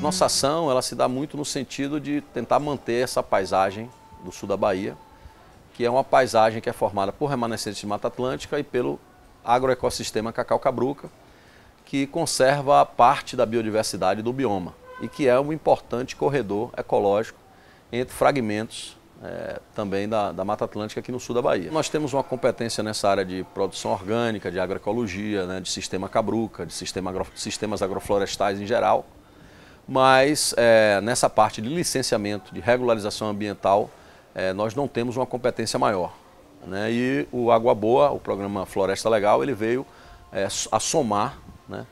Nossa ação ela se dá muito no sentido de tentar manter essa paisagem do sul da Bahia, que é uma paisagem que é formada por remanescentes de Mata Atlântica e pelo agroecossistema cacau-cabruca, que conserva parte da biodiversidade do bioma e que é um importante corredor ecológico entre fragmentos é, também da, da, Mata Atlântica aqui no sul da Bahia. Nós temos uma competência nessa área de produção orgânica, de agroecologia, né, de sistema cabruca, de sistema agro, sistemas agroflorestais em geral, mas é, nessa parte de licenciamento, de regularização ambiental, é, nós não temos uma competência maior. Né? E o Água Boa, o programa Floresta Legal, ele veio é, a somar né?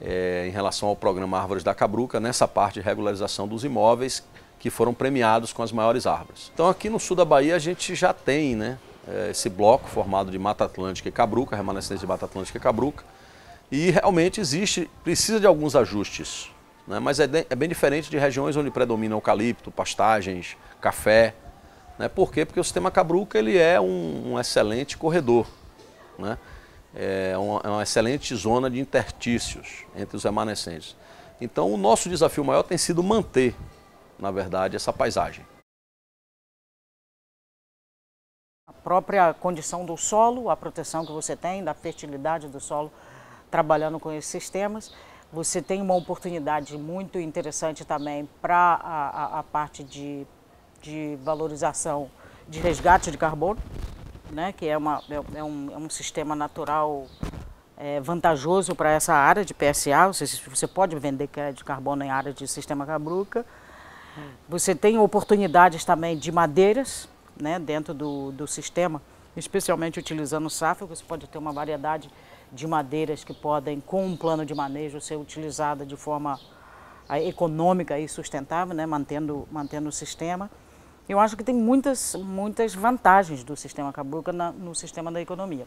É, em relação ao programa Árvores da Cabruca nessa parte de regularização dos imóveis que foram premiados com as maiores árvores. Então aqui no sul da Bahia a gente já tem né, é, esse bloco formado de Mata Atlântica e Cabruca, remanescente de Mata Atlântica e Cabruca, e realmente existe, precisa de alguns ajustes né? Mas é, de, é, bem diferente de regiões onde predomina eucalipto, pastagens, café. Né? Por quê? Porque o sistema Cabruca ele é um, um excelente corredor. Né? É, uma, é uma excelente zona de intertícios entre os remanescentes. Então o nosso desafio maior tem sido manter, na verdade, essa paisagem. A própria condição do solo, a proteção que você tem, da fertilidade do solo, trabalhando com esses sistemas. Você tem uma oportunidade muito interessante também para a, a, a, parte de, de valorização de resgate de carbono, né, que é, uma, é, é um, é um sistema natural é, vantajoso para essa área de PSA. Você, você pode vender crédito de carbono em área de sistema cabruca. Você tem oportunidades também de madeiras né, dentro do, do sistema, especialmente utilizando o safra, você pode ter uma variedade de madeiras que podem, com um plano de manejo, ser utilizada de forma ah, econômica e sustentável, né? mantendo, mantendo o sistema. Eu acho que tem muitas, muitas vantagens do sistema Cabuca na, no sistema da economia.